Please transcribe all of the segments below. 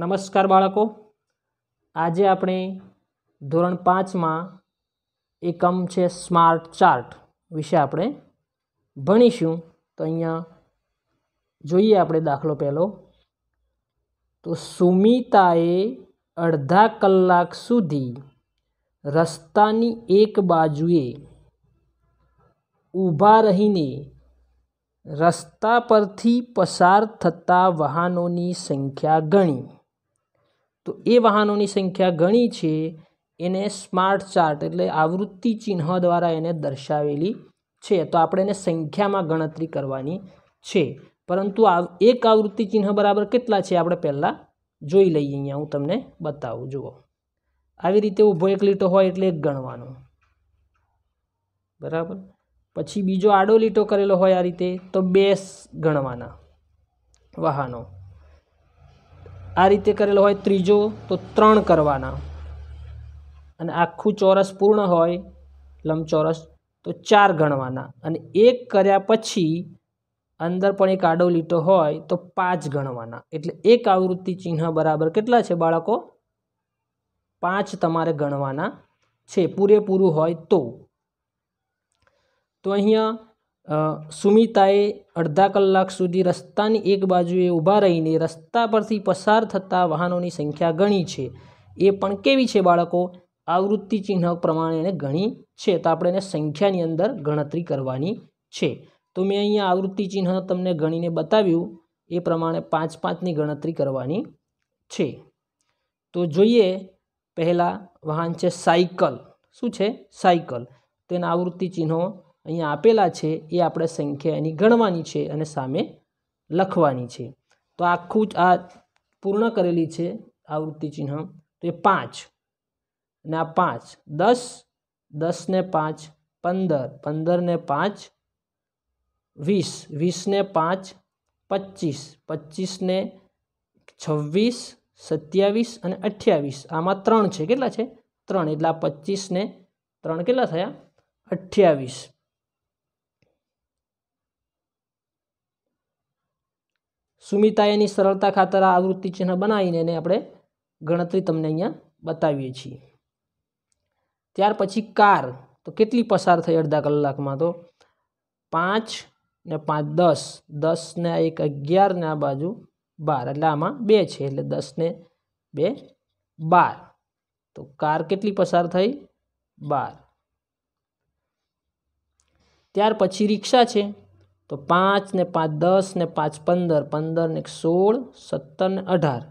નમસ્કાર બાળકો આજે આપણે ધોરણ પાંચમાં એકમ છે સ્માર્ટ ચાર્ટ વિશે આપણે ભણીશું તો અહીંયા જોઈએ આપણે દાખલો પહેલો તો સુમિતાએ અડધા કલાક સુધી રસ્તાની એક બાજુએ ઊભા રહીને રસ્તા પરથી પસાર થતા વાહનોની સંખ્યા ગણી તો એ વાહનોની સંખ્યા ઘણી છે એને સ્માર્ટ ચાર્ટ એટલે આવૃત્તિ ચિહ્ન દ્વારા એને દર્શાવેલી છે તો આપણે એને સંખ્યામાં ગણતરી કરવાની છે પરંતુ આ એક આવૃત્તિ ચિહ્ન બરાબર કેટલા છે આપણે પહેલાં જોઈ લઈએ અહીંયા હું તમને બતાવું જુઓ આવી રીતે ઊભો એક લીટો હોય એટલે એક ગણવાનો બરાબર પછી બીજો આડો લીટો કરેલો હોય આ રીતે તો બે ગણવાના વાહનો આ રીતે કરેલો હોય ત્રીજો તો ત્રણ કરવાના અને આખું ચોરસ પૂર્ણ હોય લંબચોરસ તો ચાર ગણવાના અને એક કર્યા પછી અંદર પણ એક આડો લીટો હોય તો પાંચ ગણવાના એટલે એક આવૃત્તિ ચિહ્ન બરાબર કેટલા છે બાળકો પાંચ તમારે ગણવાના છે પૂરેપૂરું હોય તો તો અહીંયા સુમિતાએ અડધા કલાક સુધી રસ્તાની એક બાજુએ ઊભા રહીને રસ્તા પરથી પસાર થતા વાહનોની સંખ્યા ગણી છે એ પણ કેવી છે બાળકો આવૃત્તિ ચિહ્ન પ્રમાણે એને ગણી છે તો આપણે એને સંખ્યાની અંદર ગણતરી કરવાની છે તો મેં અહીંયા આવૃત્તિ ચિહ્ન તમને ગણીને બતાવ્યું એ પ્રમાણે પાંચ પાંચની ગણતરી કરવાની છે તો જોઈએ પહેલાં વાહન છે સાયકલ શું છે સાયકલ તેના આવૃત્તિ ચિહ્નો અહીંયા આપેલા છે એ આપણે સંખ્યા એની ગણવાની છે અને સામે લખવાની છે તો આખું જ આ પૂર્ણ કરેલી છે આવૃત્તિ ચિહ્ન તો એ પાંચ અને આ પાંચ દસ દસને પાંચ પંદર પંદરને પાંચ વીસ વીસને પાંચ પચીસ પચીસને છવ્વીસ સત્યાવીસ અને અઠ્યાવીસ આમાં ત્રણ છે કેટલા છે ત્રણ એટલે આ પચીસને ત્રણ કેટલા થયા અઠ્યાવીસ સુમિતા એની સરળતા ખાતર આ આવૃત્તિ ચિહ્ન બનાવીને એને આપણે ગણતરી તમને અહીંયા બતાવીએ છીએ ત્યાર પછી કાર તો કેટલી પસાર થઈ અડધા કલાકમાં તો પાંચ ને પાંચ દસ દસ ને એક અગિયાર ને આ બાજુ બાર એટલે આમાં બે છે એટલે દસ ને બે બાર તો કાર કેટલી પસાર થઈ બાર ત્યાર પછી રિક્ષા છે તો પાંચ ને પાંચ દસ ને પાંચ પંદર પંદર ને સોળ સત્તર ને અઢાર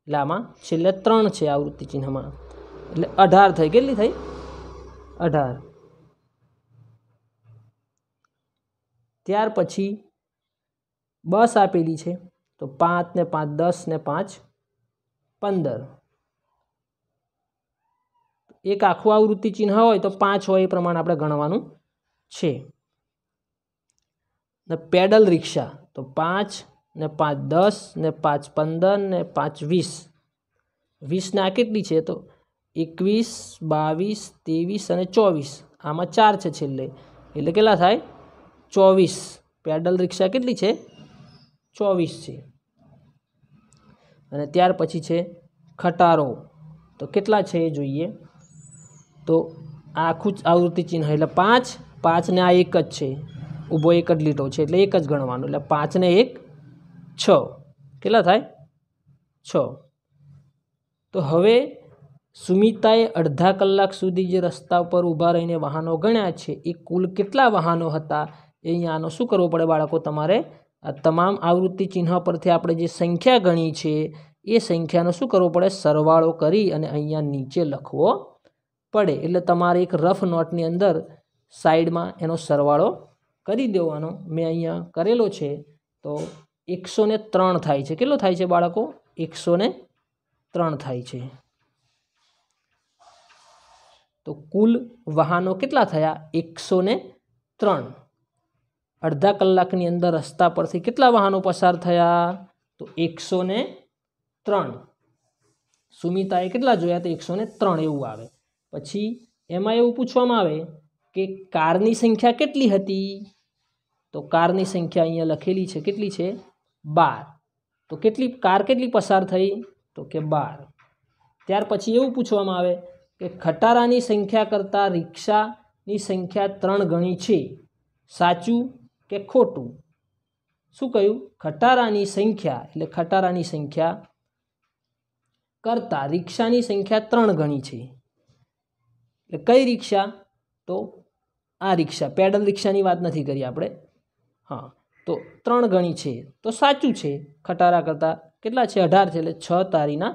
એટલે આમાં છેલ્લે ત્રણ છે આવૃત્તિ ચિહ્નમાં એટલે અઢાર થઈ કેટલી થઈ અઢાર ત્યાર પછી બસ આપેલી છે તો પાંચ ને પાંચ દસ ને પાંચ પંદર એક આખું આવૃત્તિ ચિહ્ન હોય તો પાંચ હોય એ પ્રમાણે આપણે ગણવાનું છે ને પેડલ રિક્ષા તો પાંચ ને પાંચ દસ ને પાંચ પંદર ને પાંચ વીસ વીસને આ કેટલી છે તો એકવીસ બાવીસ ત્રેવીસ અને ચોવીસ આમાં ચાર છે છેલ્લે એટલે કેટલા થાય ચોવીસ પેડલ રિક્ષા કેટલી છે ચોવીસ છે અને ત્યાર પછી છે ખટારો તો કેટલા છે એ જોઈએ તો આખું જ આવૃત્તિ ચિહ્ન એટલે પાંચ પાંચને આ એક જ છે ઊભો એક જ લીટો છે એટલે એક જ ગણવાનો એટલે પાંચને એક છ કેટલા થાય છ તો હવે સુમિતાએ અડધા કલાક સુધી જે રસ્તા પર ઊભા રહીને વાહનો ગણ્યા છે એ કુલ કેટલા વાહનો હતા એ અહીંયા આનો શું કરવો પડે બાળકો તમારે આ તમામ આવૃત્તિ ચિહ્ન પરથી આપણે જે સંખ્યા ગણી છે એ સંખ્યાનો શું કરવો પડે સરવાળો કરી અને અહીંયા નીચે લખવો પડે એટલે તમારે એક રફ નોટની અંદર સાઈડમાં એનો સરવાળો કરી દેવાનો મેં અહીંયા કરેલો છે તો એકસો ને ત્રણ થાય છે કેટલો થાય છે બાળકો એકસો ત્રણ થાય છે તો કુલ વાહનો કેટલા થયા એકસો ત્રણ અડધા કલાકની અંદર રસ્તા પરથી કેટલા વાહનો પસાર થયા તો એકસો ત્રણ સુમિતાએ કેટલા જોયા તો એકસો ત્રણ એવું આવે પછી એમાં એવું પૂછવામાં આવે કે કારની સંખ્યા કેટલી હતી તો કારની સંખ્યા અહીંયા લખેલી છે કેટલી છે બાર તો કેટલી કાર કેટલી પસાર થઈ તો કે બાર ત્યાર પછી એવું પૂછવામાં આવે કે ખટારાની સંખ્યા કરતાં રિક્ષાની સંખ્યા ત્રણ ગણી છે સાચું કે ખોટું શું કહ્યું ખટારાની સંખ્યા એટલે ખટારાની સંખ્યા કરતાં રિક્ષાની સંખ્યા ત્રણ ગણી છે એટલે કઈ રિક્ષા તો આ રિક્ષા પેડલ રિક્ષાની વાત નથી કરી આપણે હા તો ત્રણ ગણી છે તો સાચું છે ખટારા કરતાં કેટલા છે અઢાર છે એટલે છ તારીના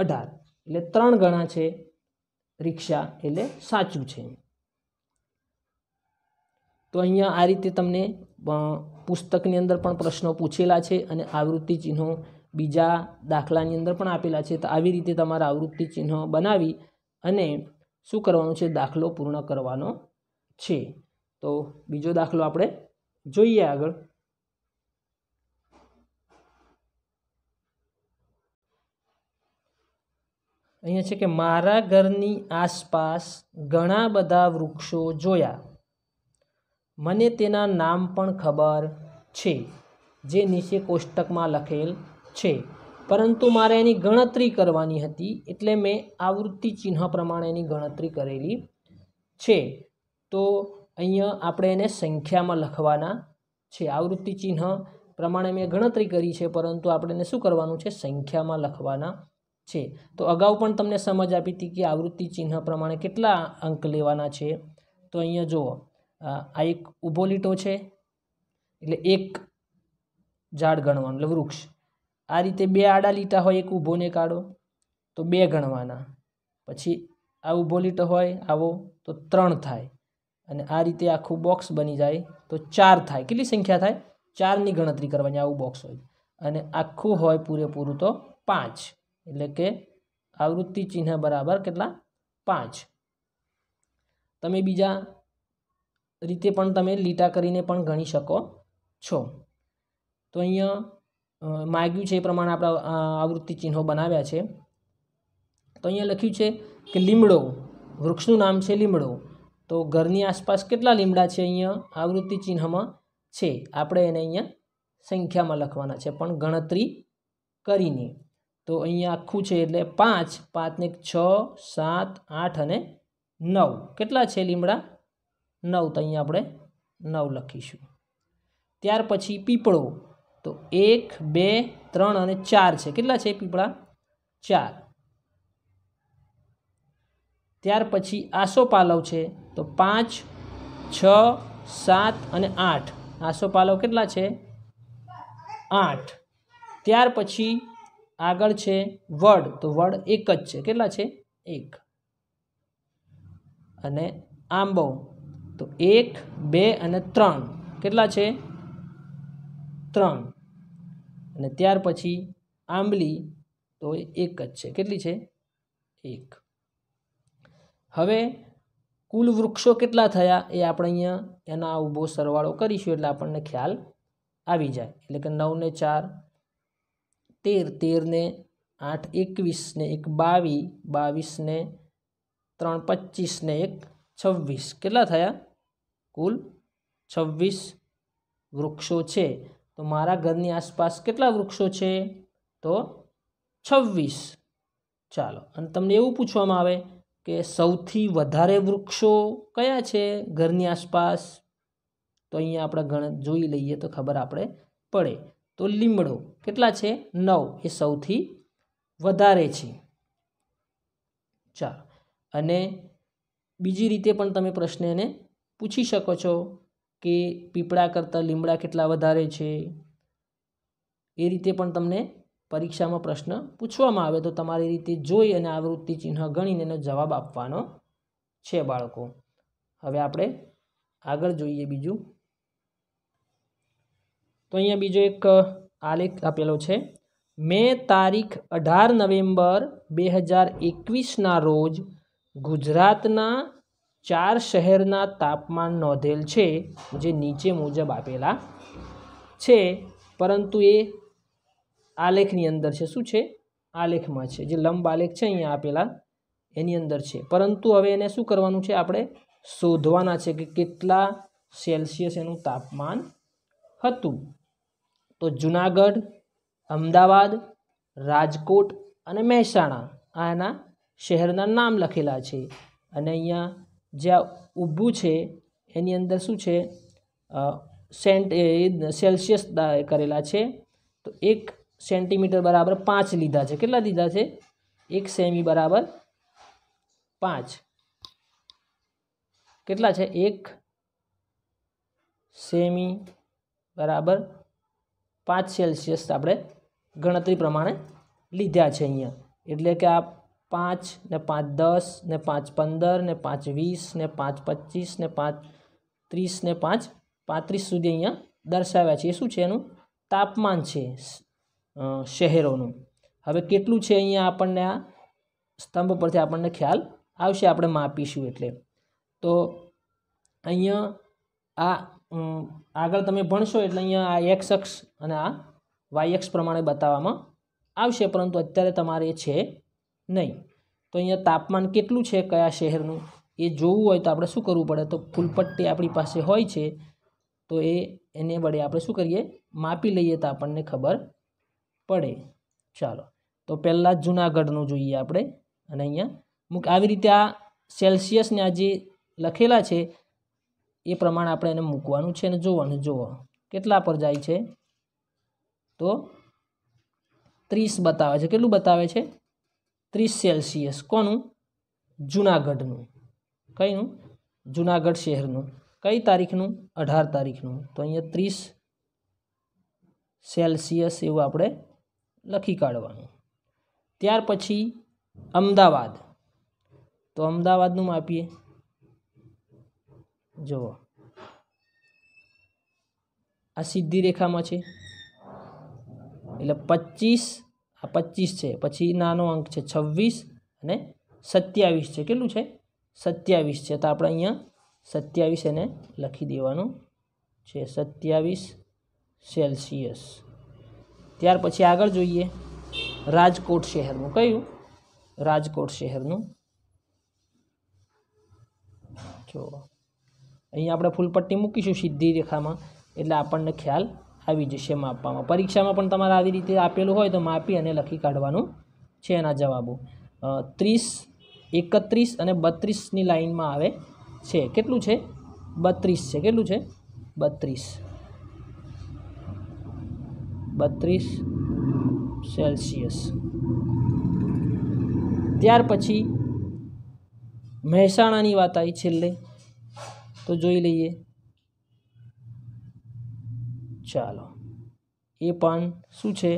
અઢાર એટલે ત્રણ ગણા છે રિક્ષા એટલે સાચું છે તો અહીંયા આ રીતે તમને પુસ્તકની અંદર પણ પ્રશ્નો પૂછેલા છે અને આવૃત્તિ ચિહ્નો બીજા દાખલાની અંદર પણ આપેલા છે તો આવી રીતે તમારા આવૃત્તિ ચિહ્નો બનાવી અને શું કરવાનું છે દાખલો પૂર્ણ કરવાનો છે તો બીજો દાખલો આપણે જોઈએ આગળ અહીંયા છે કે મારા ઘરની આસપાસ ઘણા બધા વૃક્ષો જોયા મને તેના નામ પણ ખબર છે જે નીચે કોષ્ટકમાં લખેલ છે પરંતુ મારે એની ગણતરી કરવાની હતી એટલે મેં આવૃત્તિ ચિહ્ન પ્રમાણે એની ગણતરી કરેલી છે તો અહીંયા આપણે એને સંખ્યામાં લખવાના છે આવૃત્તિ ચિહ્ન પ્રમાણે મેં ગણતરી કરી છે પરંતુ આપણે એને શું કરવાનું છે સંખ્યામાં લખવાના છે તો અગાઉ પણ તમને સમજ આપી હતી કે આવૃત્તિ ચિહ્ન પ્રમાણે કેટલા અંક લેવાના છે તો અહીંયા જુઓ આ એક ઊભો લીટો છે એટલે એક ઝાડ ગણવાનું એટલે વૃક્ષ આ રીતે બે આડા લીટા હોય એક ઊભો ને કાઢો તો બે ગણવાના પછી આ ઊભો લીટો હોય આવો તો ત્રણ થાય અને આ રીતે આખું બોક્સ બની જાય તો ચાર થાય કેટલી સંખ્યા થાય ચારની ગણતરી કરવાની આવું બોક્સ હોય અને આખું હોય પૂરેપૂરું તો પાંચ એટલે કે આવૃત્તિ ચિહ્ન બરાબર કેટલા પાંચ તમે બીજા રીતે પણ તમે લીટા કરીને પણ ગણી શકો છો તો અહીંયા માગ્યું છે એ પ્રમાણે આપણા આવૃત્તિ ચિહ્નો બનાવ્યા છે તો અહીંયા લખ્યું છે કે લીમડો વૃક્ષનું નામ છે લીમડો તો ઘરની આસપાસ કેટલા લીમડા છે અહીંયા આવૃત્તિ ચિહ્નમાં છે આપણે એને અહીંયા સંખ્યામાં લખવાના છે પણ ગણતરી કરીને તો અહીંયા આખું છે એટલે પાંચ પાંચને છ સાત આઠ અને નવ કેટલા છે લીમડા નવ તો અહીંયા આપણે નવ લખીશું ત્યાર પછી પીપળો તો એક બે ત્રણ અને ચાર છે કેટલા છે પીપળા ચાર ત્યાર પછી આસોપાલવ છે તો પાંચ છ સાત અને આઠ આસોપાલવ કેટલા છે આઠ ત્યાર પછી આગળ છે વડ તો વડ એક જ છે કેટલા છે એક અને આંબો તો એક બે અને ત્રણ કેટલા છે ત્રણ અને ત્યાર પછી આંબલી તો એક જ છે કેટલી છે એક હવે કુલ વૃક્ષો કેટલા થયા એ આપણે અહીંયા એના ઊભો સરવાળો કરીશું એટલે આપણને ખ્યાલ આવી જાય એટલે કે નવને ચાર તેર તેરને આઠ એકવીસને એક બાવીસ બાવીસને ત્રણ પચીસને એક છવ્વીસ કેટલા થયા કુલ છવ્વીસ વૃક્ષો છે તો મારા ઘરની આસપાસ કેટલા વૃક્ષો છે તો છવ્વીસ ચાલો અને તમને એવું પૂછવામાં આવે કે સૌથી વધારે વૃક્ષો કયા છે ઘરની આસપાસ તો અહીંયા આપણે ગણ જોઈ લઈએ તો ખબર આપણે પડે તો લીમડો કેટલા છે નવ એ સૌથી વધારે છે ચાલો અને બીજી રીતે પણ તમે પ્રશ્ન એને પૂછી શકો છો કે પીપળા કરતાં લીમડા કેટલા વધારે છે એ રીતે પણ તમને પરીક્ષામાં પ્રશ્ન પૂછવામાં આવે તો તમારી રીતે જોઈ અને આવૃત્તિ ચિહ્ન ગણીને એનો જવાબ આપવાનો છે બાળકો હવે આપણે આગળ જોઈએ બીજું તો અહીંયા બીજો એક આલેખ આપેલો છે મેં તારીખ અઢાર નવેમ્બર બે હજાર એકવીસના રોજ ગુજરાતના ચાર શહેરના તાપમાન નોંધેલ છે જે નીચે મુજબ આપેલા છે પરંતુ એ આલેખની અંદર છે શું છે આલેખમાં છે જે લંબ આલેખ છે અહીંયા આપેલા એની અંદર છે પરંતુ હવે એને શું કરવાનું છે આપણે શોધવાના છે કે કેટલા સેલ્સિયસ એનું તાપમાન હતું તો જુનાગઢ અમદાવાદ રાજકોટ અને મહેસાણા આ એના શહેરના નામ લખેલા છે અને અહીંયા જ્યાં ઊભું છે એની અંદર શું છે સેન્ટ સેલ્સિયસ કરેલા છે તો એક સેન્ટીમીટર બરાબર પાંચ લીધા છે કેટલા લીધા છે એક સેમી બરાબર પાંચ કેટલા છે એક સેમી બરાબર પાંચ સેલ્સિયસ આપણે ગણતરી પ્રમાણે લીધા છે અહીંયા એટલે કે આ પાંચ ને પાંચ દસ ને પાંચ પંદર ને પાંચ વીસ ને પાંચ પચીસ ને પાંચ ત્રીસ ને પાંચ પાંત્રીસ સુધી અહીંયા દર્શાવ્યા છે એ શું છે એનું તાપમાન છે શહેરોનું હવે કેટલું છે અહીંયા આપણને આ સ્તંભ પરથી આપણને ખ્યાલ આવશે આપણે માપીશું એટલે તો અહીંયા આ આગળ તમે ભણશો એટલે અહીંયા આ એક્સ અક્ષ અને આ વાય એક્સ પ્રમાણે બતાવવામાં આવશે પરંતુ અત્યારે તમારે છે નહીં તો અહીંયા તાપમાન કેટલું છે કયા શહેરનું એ જોવું હોય તો આપણે શું કરવું પડે તો ફૂલપટ્ટી આપણી પાસે હોય છે તો એ એને વડે આપણે શું કરીએ માપી લઈએ તો આપણને ખબર પડે ચાલો તો પહેલાં જુનાગઢનું જોઈએ આપણે અને અહીંયા મુક આવી રીતે આ સેલ્સિયસને આ જે લખેલા છે એ પ્રમાણે આપણે એને મૂકવાનું છે અને જોવાનું જોવો કેટલા પર જાય છે તો ત્રીસ બતાવે છે કેટલું બતાવે છે ત્રીસ સેલ્સિયસ કોનું જુનાગઢનું કઈનું જુનાગઢ શહેરનું કઈ તારીખનું અઢાર તારીખનું તો અહીંયા ત્રીસ સેલ્સિયસ એવું આપણે લખી કાઢવાનું ત્યાર પછી અમદાવાદ તો અમદાવાદનું માપીએ જુઓ આ સીધી રેખામાં છે એટલે પચીસ આ પચીસ છે પછી નાનો અંક છે છવ્વીસ અને સત્યાવીસ છે કેટલું છે સત્યાવીસ છે તો આપણે અહીંયા સત્યાવીસ એને લખી દેવાનું છે સત્યાવીસ સેલ્સિયસ ત્યાર પછી આગળ જોઈએ રાજકોટ શહેરનું કયું રાજકોટ શહેરનું જો અહીંયા આપણે ફૂલપટ્ટી મૂકીશું સીધી રેખામાં એટલે આપણને ખ્યાલ આવી જશે માપવામાં પરીક્ષામાં પણ તમારે આવી રીતે આપેલું હોય તો માપી અને લખી કાઢવાનું છે એના જવાબો ત્રીસ એકત્રીસ અને બત્રીસની લાઇનમાં આવે છે કેટલું છે બત્રીસ છે કેટલું છે બત્રીસ બત્રીસ સેલ્સિયસ ત્યાર પછી મહેસાણાની વાત આવી છેલ્લે તો જોઈ લઈએ ચાલો એ પણ શું છે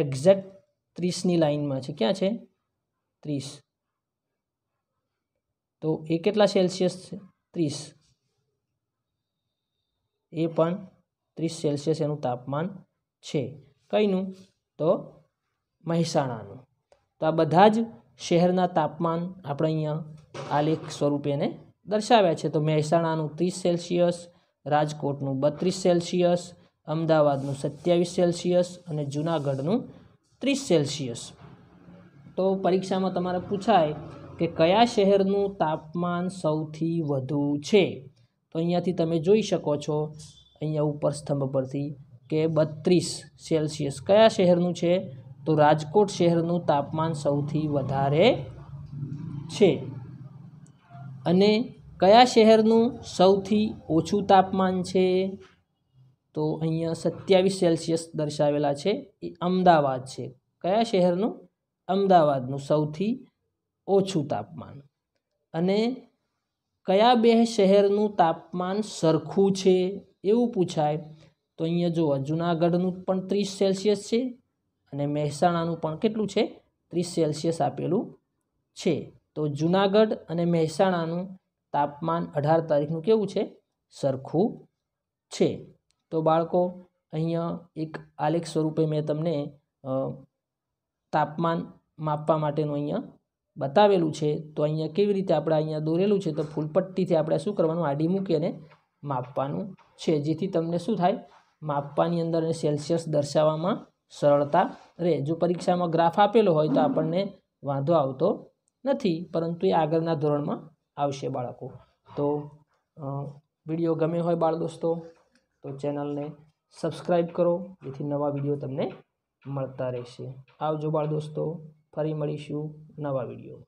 એક્ઝેક્ટ ત્રીસની લાઇનમાં છે ક્યાં છે ત્રીસ તો એ કેટલા સેલ્સિયસ છે ત્રીસ એ પણ ત્રીસ સેલ્સિયસ એનું તાપમાન છે કઈનું તો મહેસાણાનું તો આ બધા જ શહેરના તાપમાન આપણે અહીંયા આલેખ સ્વરૂપે એને દર્શાવ્યા છે તો મહેસાણાનું ત્રીસ સેલ્સિયસ રાજકોટનું બત્રીસ સેલ્સિયસ અમદાવાદનું સત્યાવીસ સેલ્સિયસ અને જૂનાગઢનું ત્રીસ સેલ્સિયસ તો પરીક્ષામાં તમારે પૂછાય કે કયા શહેરનું તાપમાન સૌથી વધુ છે તો અહીંયાથી તમે જોઈ શકો છો અહીંયા ઉપર સ્તંભ પરથી કે બત્રીસ સેલ્સિયસ કયા શહેરનું છે તો રાજકોટ શહેરનું તાપમાન સૌથી વધારે છે અને કયા શહેરનું સૌથી ઓછું તાપમાન છે તો અહીંયા સત્યાવીસ સેલ્સિયસ દર્શાવેલા છે એ અમદાવાદ છે કયા શહેરનું અમદાવાદનું સૌથી ઓછું તાપમાન અને કયા બે શહેરનું તાપમાન સરખું છે એવું પૂછાય તો અહીંયા જુઓ જુનાગઢનું પણ ત્રીસ સેલ્સિયસ છે અને મહેસાણાનું પણ કેટલું છે ત્રીસ સેલ્સિયસ આપેલું છે તો જુનાગઢ અને મહેસાણાનું તાપમાન અઢાર તારીખનું કેવું છે સરખું છે તો બાળકો અહીંયા એક આલેખ સ્વરૂપે મેં તમને તાપમાન માપવા માટેનું અહીંયા બતાવેલું છે તો અહીંયા કેવી રીતે આપણે અહીંયા દોરેલું છે તો ફૂલપટ્ટીથી આપણે શું કરવાનું આડી મૂકીને માપવાનું છે જેથી તમને શું થાય માપવાની અંદર અને સેલ્સિયસ દર્શાવવામાં સરળતા રહે જો પરીક્ષામાં ગ્રાફ આપેલો હોય તો આપણને વાંધો આવતો નથી પરંતુ એ આગળના ધોરણમાં આવશે બાળકો તો વિડીયો ગમે હોય બાળ દોસ્તો તો ચેનલને સબસ્ક્રાઈબ કરો જેથી નવા વિડીયો તમને મળતા રહેશે આવજો બાળ દોસ્તો ફરી મળીશું નવા વિડીયો